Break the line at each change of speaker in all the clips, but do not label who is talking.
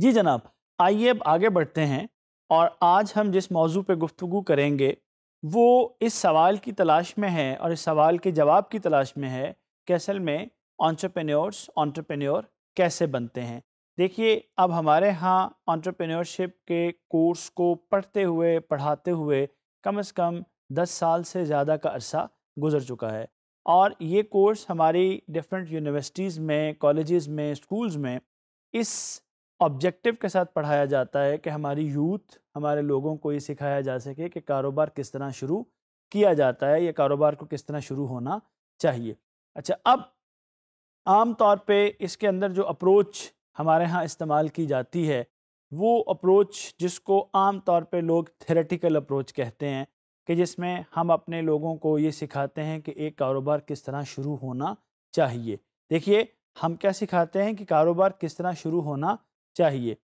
जी जनाब आइए अब आगे बढ़ते हैं और आज हम जिस मौजू पर गुफ्तु करेंगे वो इस सवाल की तलाश में है और इस सवाल के जवाब की तलाश में है कि असल में ऑन्टरप्रेन्योर्स ऑन्टरप्रेन्योर कैसे बनते हैं देखिए अब हमारे यहाँ ऑन्टरप्रेन्योरशिप के कोर्स को पढ़ते हुए पढ़ाते हुए कम से कम दस साल से ज़्यादा का अरसा गुजर चुका है और ये कोर्स हमारी डिफरेंट यूनिवर्सिटीज़ में कॉलेजेस में स्कूल्स में इस ऑब्जेक्टिव के साथ पढ़ाया जाता है कि हमारी यूथ हमारे लोगों को ये सिखाया जा सके कि कारोबार किस तरह शुरू किया जाता है या कारोबार को किस तरह शुरू होना चाहिए अच्छा अब आम तौर पे इसके अंदर जो अप्रोच हमारे यहाँ इस्तेमाल की जाती है वो अप्रोच जिसको आम तौर पे लोग थेरेटिकल अप्रोच कहते हैं कि जिसमें हम अपने लोगों को ये सिखाते हैं कि एक कारोबार किस तरह शुरू होना चाहिए देखिए हम क्या सिखाते हैं कि कारोबार किस तरह शुरू होना चाहिए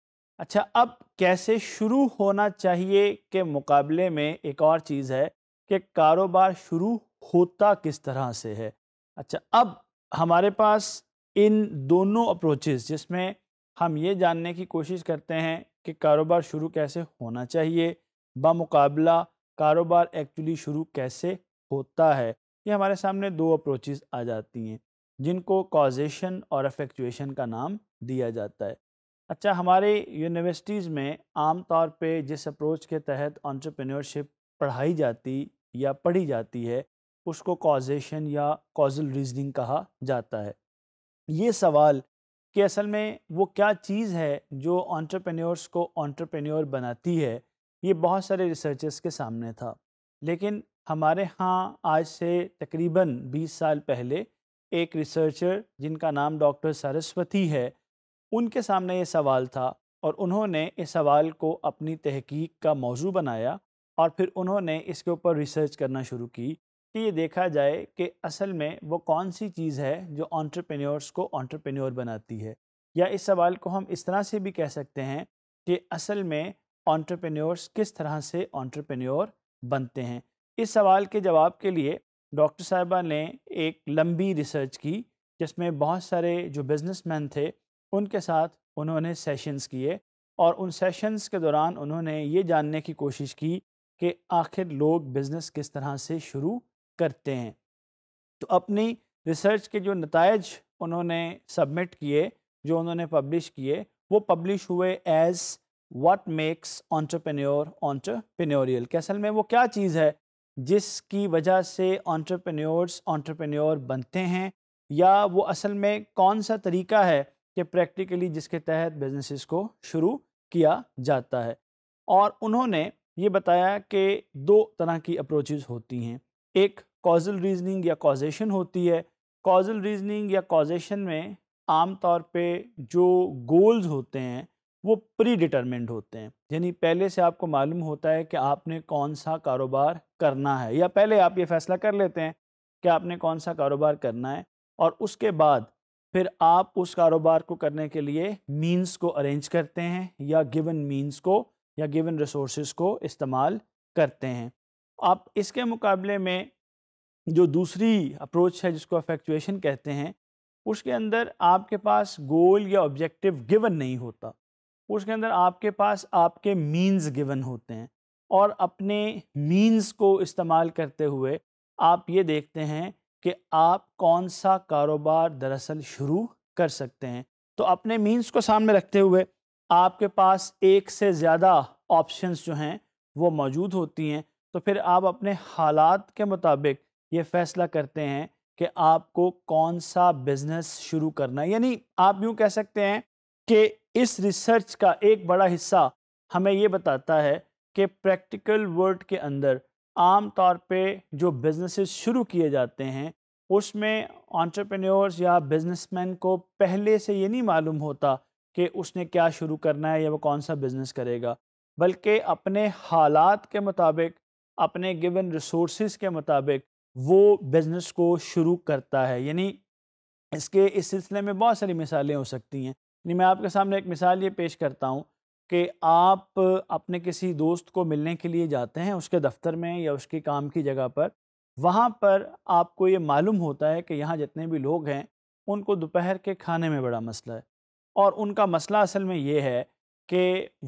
अच्छा अब कैसे शुरू होना चाहिए के मुकाबले में एक और चीज़ है कि कारोबार शुरू होता किस तरह से है अच्छा अब हमारे पास इन दोनों अप्रोचेज़ जिसमें हम ये जानने की कोशिश करते हैं कि कारोबार शुरू कैसे होना चाहिए बामुकाबला कारोबार एक्चुअली शुरू कैसे होता है ये हमारे सामने दो अप्रोचेज़ आ जाती हैं जिनको कॉजेशन और अफेक्चुएशन का नाम दिया जाता है अच्छा हमारे यूनिवर्सिटीज़ में आम तौर पे जिस अप्रोच के तहत ऑन्टरप्रेन्योरशिप पढ़ाई जाती या पढ़ी जाती है उसको कॉजेशन या कॉजल रीजनिंग कहा जाता है ये सवाल कि असल में वो क्या चीज़ है जो ऑन्टरप्रेन्योर्स को ऑन्टरप्रेन्योर बनाती है ये बहुत सारे रिसर्चर्स के सामने था लेकिन हमारे यहाँ आज से तकरीबन 20 साल पहले एक रिसर्चर जिनका नाम डॉक्टर सरस्वती है उनके सामने ये सवाल था और उन्होंने इस सवाल को अपनी तहकीक का मौजू बनाया और फिर उन्होंने इसके ऊपर रिसर्च करना शुरू की कि ये देखा जाए कि असल में वो कौन सी चीज़ है जो ऑन्टरप्रेन्योर्स को ऑन्टरप्रेन्योर बनाती है या इस सवाल को हम इस तरह से भी कह सकते हैं कि असल में ऑन्टरप्रेन्योर्स किस तरह से ऑन्टरप्रेन्योर बनते हैं इस सवाल के जवाब के लिए डॉक्टर साहबा ने एक लंबी रिसर्च की जिसमें बहुत सारे जो बिजनेसमैन थे उनके साथ उन्होंने सेशंस किए और उन सेशंस के दौरान उन्होंने ये जानने की कोशिश की कि आखिर लोग बिज़नेस किस तरह से शुरू करते हैं तो अपनी रिसर्च के जो नतज उन्होंने सबमिट किए जो उन्होंने पब्लिश किए वो पब्लिश हुए as what makes entrepreneur entrepreneurial के असल में वो क्या चीज़ है जिसकी वजह से ऑन्टरप्रेन्योर्स ऑन्टरप्रेन्योर बनते हैं या वो असल में कौन सा तरीका है कि प्रैक्टिकली जिसके तहत बिजनेसेस को शुरू किया जाता है और उन्होंने ये बताया कि दो तरह की अप्रोचेज होती हैं एक कॉजल रीजनिंग या कॉजेशन होती है कॉजल रीजनिंग या कॉजेशन में आम तौर पे जो गोल्स होते हैं वो प्री डिटर्मेंड होते हैं यानी पहले से आपको मालूम होता है कि आपने कौन सा कारोबार करना है या पहले आप ये फैसला कर लेते हैं कि आपने कौन सा कारोबार करना है और उसके बाद फिर आप उस कारोबार को करने के लिए मीन्स को अरेंज करते हैं या गिवन मीन्स को या गिवन रिसोर्स को इस्तेमाल करते हैं आप इसके मुकाबले में जो दूसरी अप्रोच है जिसको अफेक्चुएशन कहते हैं उसके अंदर आपके पास गोल या ऑब्जेक्टिव गिवन नहीं होता उसके अंदर आपके पास आपके मीन्स गिवन होते हैं और अपने मीन्स को इस्तेमाल करते हुए आप ये देखते हैं कि आप कौन सा कारोबार दरअसल शुरू कर सकते हैं तो अपने मीन्स को सामने रखते हुए आपके पास एक से ज़्यादा ऑप्शंस जो हैं वो मौजूद होती हैं तो फिर आप अपने हालात के मुताबिक ये फ़ैसला करते हैं कि आपको कौन सा बिज़नेस शुरू करना है यानी आप यूँ कह सकते हैं कि इस रिसर्च का एक बड़ा हिस्सा हमें ये बताता है कि प्रैक्टिकल वर्ल्ड के अंदर आम तौर पे जो बिज़नेसेस शुरू किए जाते हैं उसमें ऑन्टरप्रेन्योर्स या बिजनेसमैन को पहले से ये नहीं मालूम होता कि उसने क्या शुरू करना है या वो कौन सा बिज़नेस करेगा बल्कि अपने हालात के मुताबिक अपने गिवन रिसोर्स के मुताबिक वो बिज़नेस को शुरू करता है यानी इसके इस सिलसिले में बहुत सारी मिसालें हो सकती हैं यानी मैं आपके सामने एक मिसाल ये पेश करता हूँ कि आप अपने किसी दोस्त को मिलने के लिए जाते हैं उसके दफ्तर में या उसके काम की जगह पर वहाँ पर आपको ये मालूम होता है कि यहाँ जितने भी लोग हैं उनको दोपहर के खाने में बड़ा मसला है और उनका मसला असल में ये है कि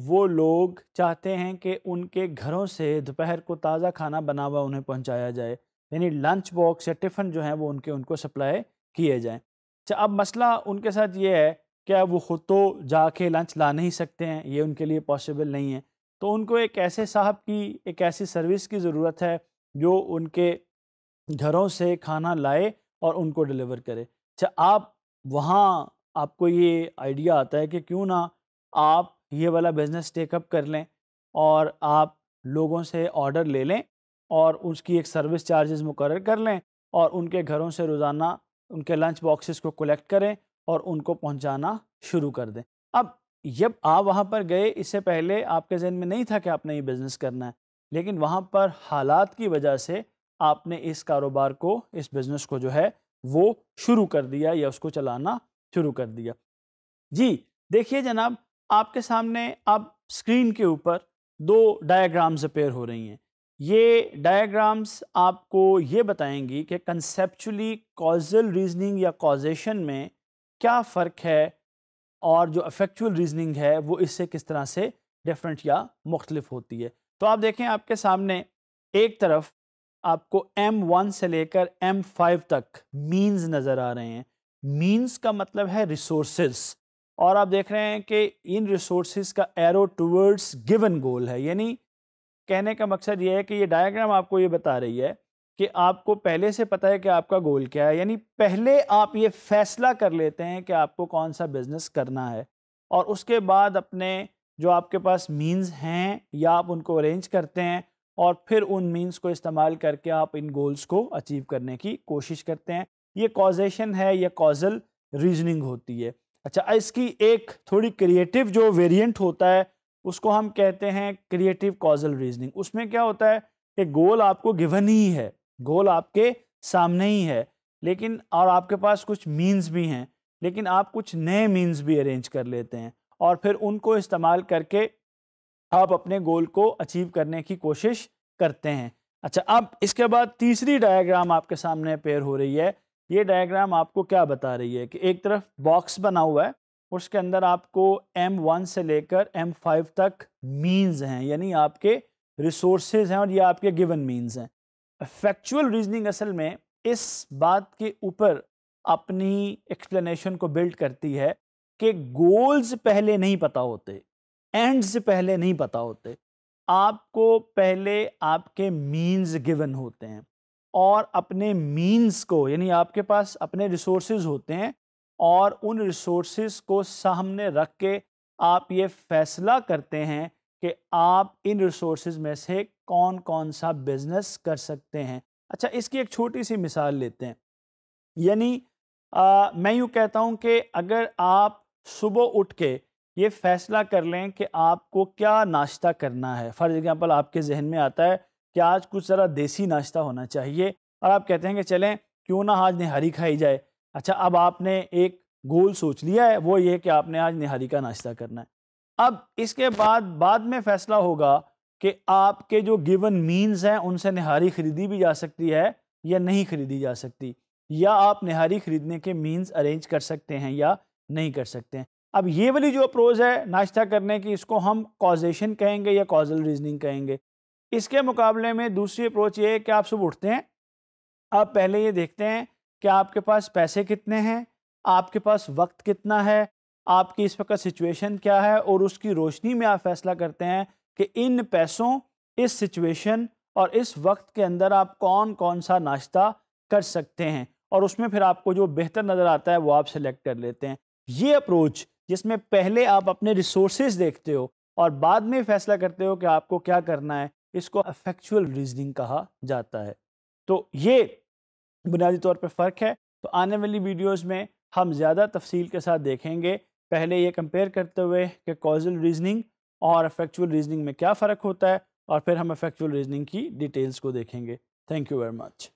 वो लोग चाहते हैं कि उनके घरों से दोपहर को ताज़ा खाना बना हुआ उन्हें पहुँचाया जाए यानी लंच बॉक्स या टिफ़िन जो हैं वो उनके उनको सप्लाई किए जाएँ अच्छा अब मसला उनके साथ ये है क्या वो ख़ुद तो जाके लंच ला नहीं सकते हैं ये उनके लिए पॉसिबल नहीं है तो उनको एक ऐसे साहब की एक ऐसी सर्विस की ज़रूरत है जो उनके घरों से खाना लाए और उनको डिलीवर करे अच्छा आप वहाँ आपको ये आइडिया आता है कि क्यों ना आप ये वाला बिज़नेस टेकअप कर लें और आप लोगों से ऑर्डर ले लें और उसकी एक सर्विस चार्जेस मुकर कर लें और उनके घरों से रोज़ाना उनके लंच बॉक्सेस को कलेक्ट करें और उनको पहुंचाना शुरू कर दें अब जब आप वहाँ पर गए इससे पहले आपके जहन में नहीं था कि आपने ये बिज़नेस करना है लेकिन वहाँ पर हालात की वजह से आपने इस कारोबार को इस बिज़नेस को जो है वो शुरू कर दिया या उसको चलाना शुरू कर दिया जी देखिए जनाब आपके सामने अब स्क्रीन के ऊपर दो डायग्राम्स अपेयर हो रही हैं ये डायग्राम्स आपको ये बताएंगी कि कंसेप्चुअली कॉजल रीजनिंग या कॉजेशन में क्या फ़र्क है और जो अफेक्चुअल रीजनिंग है वो इससे किस तरह से डिफरेंट या मुख्तलिफ होती है तो आप देखें आपके सामने एक तरफ आपको एम वन से लेकर एम फाइव तक मीन्स नज़र आ रहे हैं मीन्स का मतलब है रिसोर्स और आप देख रहे हैं कि इन रिसोर्स का एरो टूवर्ड्स गिवन गोल है यानी कहने का मकसद ये है कि ये डायग्राम आपको ये बता रही है कि आपको पहले से पता है कि आपका गोल क्या है यानी पहले आप ये फैसला कर लेते हैं कि आपको कौन सा बिज़नेस करना है और उसके बाद अपने जो आपके पास मींस हैं या आप उनको अरेंज करते हैं और फिर उन मींस को इस्तेमाल करके आप इन गोल्स को अचीव करने की कोशिश करते हैं ये कॉजेशन है या कॉजल रीजनिंग होती है अच्छा इसकी एक थोड़ी क्रिएटिव जो वेरिएंट होता है उसको हम कहते हैं क्रिएटिव कॉजल रीजनिंग उसमें क्या होता है कि गोल आपको गिवन ही है गोल आपके सामने ही है लेकिन और आपके पास कुछ मीन्स भी हैं लेकिन आप कुछ नए मीन्स भी अरेंज कर लेते हैं और फिर उनको इस्तेमाल करके आप अपने गोल को अचीव करने की कोशिश करते हैं अच्छा अब इसके बाद तीसरी डायग्राम आपके सामने पेयर हो रही है ये डायग्राम आपको क्या बता रही है कि एक तरफ बॉक्स बना हुआ है उसके अंदर आपको M1 से लेकर M5 तक मीन्स हैं यानी आपके रिसोर्सेज हैं और ये आपके गिवन मीन्स हैं फैक्चुअल रीजनिंग असल में इस बात के ऊपर अपनी एक्सप्लेनेशन को बिल्ड करती है कि गोल्स पहले नहीं पता होते एंड्स पहले नहीं पता होते आपको पहले आपके मींस गिवन होते हैं और अपने मींस को यानी आपके पास अपने रिसोर्सेज होते हैं और उन रिसोर्सेज को सामने रख के आप ये फैसला करते हैं कि आप इन रिसोर्स में से कौन कौन सा बिज़नेस कर सकते हैं अच्छा इसकी एक छोटी सी मिसाल लेते हैं यानी मैं यूँ कहता हूँ कि अगर आप सुबह उठ के ये फ़ैसला कर लें कि आपको क्या नाश्ता करना है फ़ॉर एग्ज़ाम्पल आपके जहन में आता है कि आज कुछ ज़रा देसी नाश्ता होना चाहिए और आप कहते हैं कि चलें क्यों ना आज नहारी खाई जाए अच्छा अब आपने एक गोल सोच लिया है वो ये कि आपने आज नहारी का नाश्ता करना है अब इसके बाद बाद में फैसला होगा कि आपके जो गिवन मीन्स हैं उनसे नहारी खरीदी भी जा सकती है या नहीं खरीदी जा सकती या आप निहारी खरीदने के मीन्स अरेंज कर सकते हैं या नहीं कर सकते हैं अब ये वाली जो अप्रोच है नाश्ता करने की इसको हम कॉजेशन कहेंगे या कॉजल रीजनिंग कहेंगे इसके मुकाबले में दूसरी अप्रोच ये है कि आप सुबह उठते हैं आप पहले ये देखते हैं कि आपके पास पैसे कितने हैं आपके पास वक्त कितना है आपकी इस वक्त सिचुएशन क्या है और उसकी रोशनी में आप फैसला करते हैं कि इन पैसों इस सिचुएशन और इस वक्त के अंदर आप कौन कौन सा नाश्ता कर सकते हैं और उसमें फिर आपको जो बेहतर नज़र आता है वो आप सेलेक्ट कर लेते हैं ये अप्रोच जिसमें पहले आप अपने रिसोर्स देखते हो और बाद में फैसला करते हो कि आपको क्या करना है इसको अफेक्चुअल रीजनिंग कहा जाता है तो ये बुनियादी तौर पर फ़र्क है तो आने वाली वीडियोज़ में हम ज़्यादा तफसील के साथ देखेंगे पहले ये कंपेयर करते हुए कि कॉजल रीजनिंग और अफेक्चुअल रीजनिंग में क्या फ़र्क होता है और फिर हम अफेक्चुअल रीजनिंग की डिटेल्स को देखेंगे थैंक यू वेरी मच